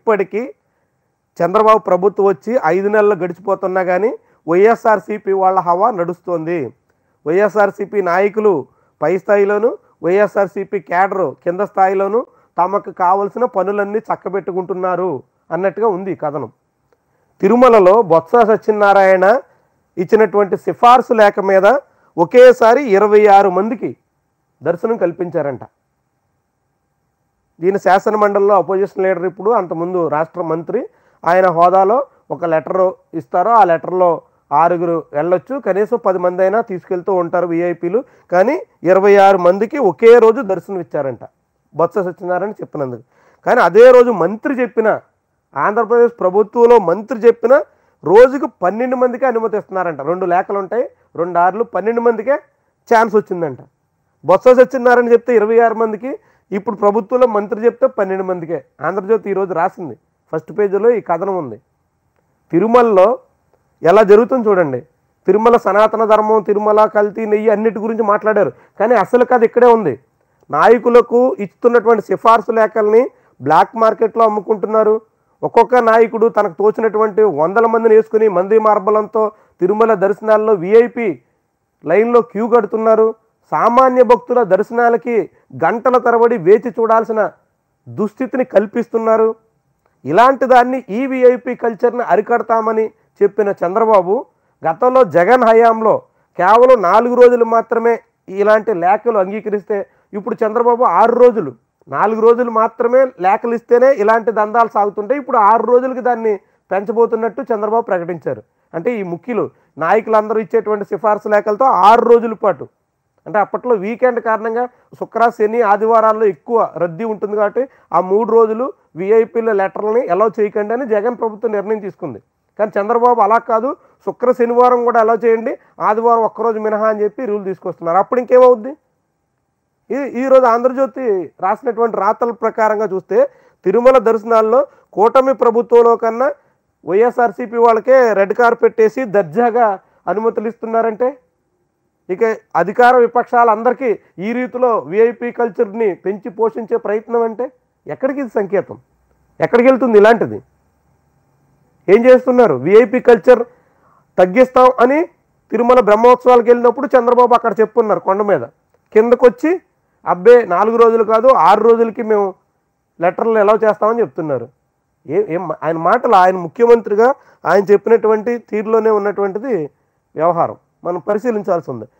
ఇప్పటికీ చంద్రబాబు ప్రభుత్వం వచ్చి ఐదు నెలలు గడిచిపోతున్నా కానీ వైఎస్ఆర్సీపీ వాళ్ళ హవా నడుస్తోంది వైఎస్ఆర్సీపీ నాయకులు పై స్థాయిలోను వైఎస్ఆర్సీపీ క్యాడరు కింద స్థాయిలోను తమకు కావలసిన పనులన్నీ చక్కబెట్టుకుంటున్నారు అన్నట్టుగా ఉంది కథనం తిరుమలలో బొత్స సత్యనారాయణ ఇచ్చినటువంటి సిఫార్సు లేఖ మీద ఒకేసారి ఇరవై ఆరు మందికి దర్శనం కల్పించారంట దీని శాసనమండలిలో అపోజిషన్ లీడర్ ఇప్పుడు అంతకుముందు రాష్ట్ర మంత్రి ఆయన హోదాలో ఒక లెటర్ ఇస్తారో ఆ లెటర్లో ఆరుగురు వెళ్ళొచ్చు కనీసం పది మంది అయినా తీసుకెళ్తూ ఉంటారు విఐపీలు కానీ ఇరవై ఆరు మందికి ఒకే రోజు దర్శనం ఇచ్చారంట బొత్స సత్యనారాయణ చెప్పినందుకు కానీ అదే రోజు మంత్రి చెప్పిన ఆంధ్రప్రదేశ్ ప్రభుత్వంలో మంత్రి చెప్పిన రోజుకు పన్నెండు మందికి అనుమతి ఇస్తున్నారంట రెండు లేఖలు ఉంటాయి రెండు ఆరులు పన్నెండు మందికే ఛాన్స్ వచ్చిందంట బొత్స సత్యనారాయణ చెప్తే ఇరవై ఆరు మందికి ఇప్పుడు ప్రభుత్వంలో మంత్రి చెప్తే పన్నెండు మందికే ఆంధ్రజ్యోతి ఈరోజు రాసింది ఫస్ట్ పేజీలో ఈ కథనం ఉంది తిరుమలలో ఎలా జరుగుతుంది చూడండి తిరుమల సనాతన ధర్మం తిరుమల కల్తీ నెయ్యి అన్నిటి గురించి మాట్లాడారు కానీ అసలు కథ ఇక్కడే ఉంది నాయకులకు ఇస్తున్నటువంటి సిఫార్సు లేఖల్ని బ్లాక్ మార్కెట్లో అమ్ముకుంటున్నారు ఒక్కొక్క నాయకుడు తనకు తోచినటువంటి వందల మందిని వేసుకుని మంది మార్బలంతో తిరుమల దర్శనాల్లో విఐపి లైన్లో క్యూ కడుతున్నారు సామాన్య భక్తుల దర్శనాలకి గంటల తరబడి వేచి చూడాల్సిన దుస్థితిని కల్పిస్తున్నారు ఇలాంటి దాన్ని ఈవీఐపీ e కల్చర్ని అరికడతామని చెప్పిన చంద్రబాబు గతంలో జగన్ హయాంలో కేవలం నాలుగు రోజులు మాత్రమే ఇలాంటి లేఖలు అంగీకరిస్తే ఇప్పుడు చంద్రబాబు ఆరు రోజులు నాలుగు రోజులు మాత్రమే లేఖలు ఇస్తేనే ఇలాంటి దందాలు సాగుతుంటాయి ఇప్పుడు ఆరు రోజులకి దాన్ని పెంచబోతున్నట్టు చంద్రబాబు ప్రకటించారు అంటే ఈ ముఖ్యులు నాయకులందరూ ఇచ్చేటువంటి సిఫార్సు లేఖలతో ఆరు రోజుల పాటు అంటే అప్పట్లో వీకెండ్ కారణంగా శుక్ర శని ఆదివారాల్లో ఎక్కువ రద్దీ ఉంటుంది కాబట్టి ఆ మూడు రోజులు వీఐపీల లెటర్లని ఎలా చేయకండి అని జగన్ ప్రభుత్వం నిర్ణయం తీసుకుంది కానీ చంద్రబాబు అలా కాదు శుక్ర శనివారం కూడా ఎలా చేయండి ఆదివారం ఒక్కరోజు మినహా అని చెప్పి రూల్ తీసుకొస్తున్నారు అప్పుడు ఇంకేమవుద్ది ఇది ఈరోజు ఆంధ్రజ్యోతి రాసినటువంటి రాతల ప్రకారంగా చూస్తే తిరుమల దర్శనాల్లో కూటమి ప్రభుత్వంలో కన్నా వైఎస్ఆర్సీపీ వాళ్ళకే రెడ్ కార్పెట్ వేసి దర్జాగా అనుమతులు ఇస్తున్నారంటే ఇక అధికార విపక్షాలందరికీ ఈ రీతిలో విఐపీ కల్చర్ని పెంచి పోషించే ప్రయత్నం అంటే ఎక్కడికి ఇది సంకేతం ఎక్కడికి వెళ్తుంది ఇలాంటిది ఏం చేస్తున్నారు విఐపీ కల్చర్ తగ్గిస్తాం అని తిరుమల బ్రహ్మోత్సవాలకు వెళ్ళినప్పుడు చంద్రబాబు అక్కడ చెప్పున్నారు కొండ మీద కిందకొచ్చి అబ్బే నాలుగు రోజులు కాదు ఆరు రోజులకి మేము లెటర్లు ఎలా చేస్తామని చెప్తున్నారు ఏ ఏం ఆయన మాటలు ఆయన ముఖ్యమంత్రిగా ఆయన చెప్పినటువంటి తీరులోనే ఉన్నటువంటిది వ్యవహారం మనం పరిశీలించాల్సి ఉంది